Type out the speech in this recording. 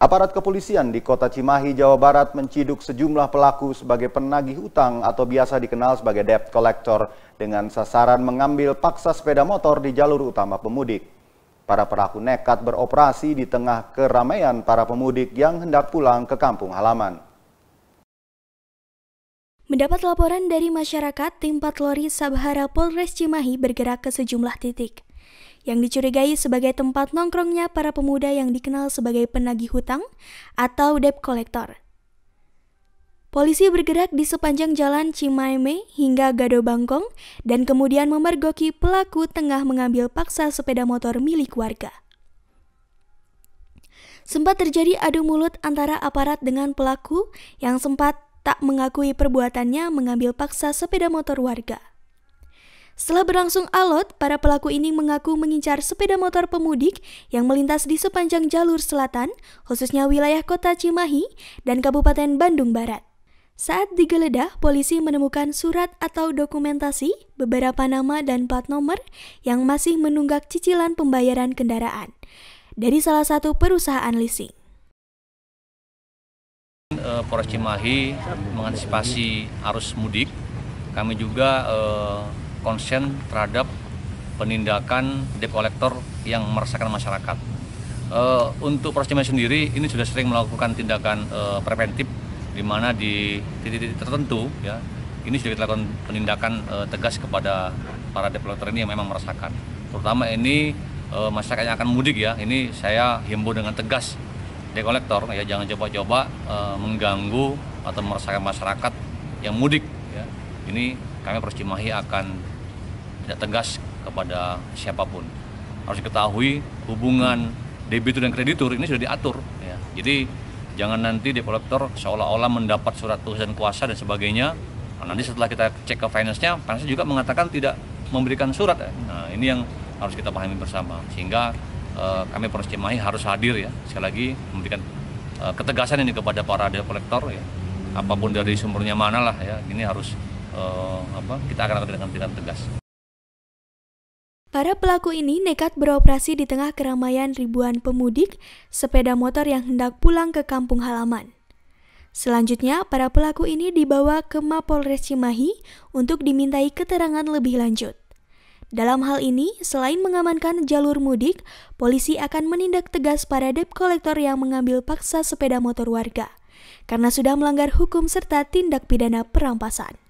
Aparat kepolisian di kota Cimahi, Jawa Barat menciduk sejumlah pelaku sebagai penagih utang atau biasa dikenal sebagai debt collector dengan sasaran mengambil paksa sepeda motor di jalur utama pemudik. Para pelaku nekat beroperasi di tengah keramaian para pemudik yang hendak pulang ke kampung halaman. Mendapat laporan dari masyarakat, tim patlori Sabhara Polres Cimahi bergerak ke sejumlah titik yang dicurigai sebagai tempat nongkrongnya para pemuda yang dikenal sebagai penagih hutang atau debt collector. Polisi bergerak di sepanjang jalan Cimaime hingga Gado Bangkong dan kemudian memergoki pelaku tengah mengambil paksa sepeda motor milik warga. Sempat terjadi adu mulut antara aparat dengan pelaku yang sempat tak mengakui perbuatannya mengambil paksa sepeda motor warga. Setelah berlangsung alot, para pelaku ini mengaku mengincar sepeda motor pemudik yang melintas di sepanjang jalur selatan, khususnya wilayah kota Cimahi dan Kabupaten Bandung Barat. Saat digeledah, polisi menemukan surat atau dokumentasi, beberapa nama dan plat nomor yang masih menunggak cicilan pembayaran kendaraan dari salah satu perusahaan leasing. Eh, Polres Cimahi mengantisipasi arus mudik, kami juga eh, konsen terhadap penindakan debt collector yang meresahkan masyarakat. Uh, untuk prosesnya sendiri ini sudah sering melakukan tindakan uh, preventif di mana di titik-titik tertentu ya ini sudah kita lakukan penindakan uh, tegas kepada para debt ini yang memang meresahkan. Terutama ini uh, masyarakat yang akan mudik ya ini saya himbau dengan tegas debt collector ya jangan coba-coba uh, mengganggu atau meresahkan masyarakat yang mudik ya. Ini kami Polres Cimahi akan tidak tegas kepada siapapun. Harus diketahui hubungan debitur dan kreditur ini sudah diatur. Ya. Jadi jangan nanti developer seolah-olah mendapat surat tulisan kuasa dan sebagainya. Nah, nanti setelah kita cek ke finance-nya, finance juga mengatakan tidak memberikan surat. Ya. Nah ini yang harus kita pahami bersama sehingga eh, kami Polres Cimahi harus hadir ya sekali lagi memberikan eh, ketegasan ini kepada para debt ya apapun dari sumbernya manalah ya ini harus uh, apa kita akan dengan dengan tegas. Para pelaku ini nekat beroperasi di tengah keramaian ribuan pemudik sepeda motor yang hendak pulang ke kampung halaman. Selanjutnya, para pelaku ini dibawa ke Mapolres Cimahi untuk dimintai keterangan lebih lanjut. Dalam hal ini, selain mengamankan jalur mudik, polisi akan menindak tegas para debt kolektor yang mengambil paksa sepeda motor warga karena sudah melanggar hukum serta tindak pidana perampasan.